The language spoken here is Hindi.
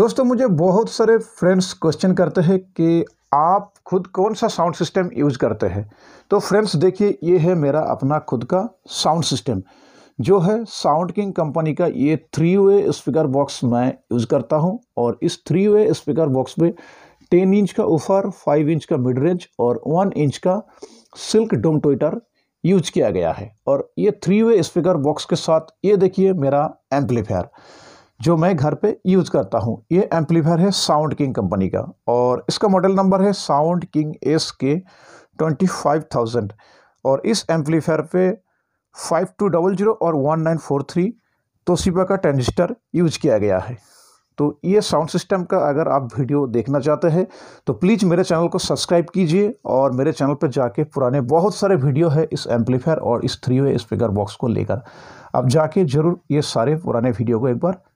दोस्तों मुझे बहुत सारे फ्रेंड्स क्वेश्चन करते हैं कि आप खुद कौन सा साउंड सिस्टम यूज करते हैं तो फ्रेंड्स देखिए ये है मेरा अपना खुद का साउंड सिस्टम जो है साउंड किंग कंपनी का ये थ्री वे स्पीकर बॉक्स मैं यूज़ करता हूँ और इस थ्री वे स्पीकर बॉक्स में टेन इंच का ऊपर फाइव इंच का मिड रेंज और वन इंच का सिल्क डोम ट्विटर यूज किया गया है और ये थ्री वे स्पीकर बॉक्स के साथ ये देखिए मेरा एम्पलीफायर जो मैं घर पे यूज़ करता हूँ ये एम्पलीफायर है साउंड किंग कंपनी का और इसका मॉडल नंबर है sound king S K twenty five thousand और इस एम्पलीफायर पे फाइव टू डबल जीरो और one nine four three Toshiba का ट्रांजिस्टर यूज किया गया है तो ये साउंड सिस्टम का अगर आप वीडियो देखना चाहते हैं तो प्लीज़ मेरे चैनल को सब्सक्राइब कीजिए और मेरे चैनल पर जाके पुराने बहुत सारे वीडियो है इस एम्पलीफायर और इस थ्री वे स्पीकर बॉक्स को लेकर आप जाके ज़रूर ये सारे पुराने वीडियो को एक बार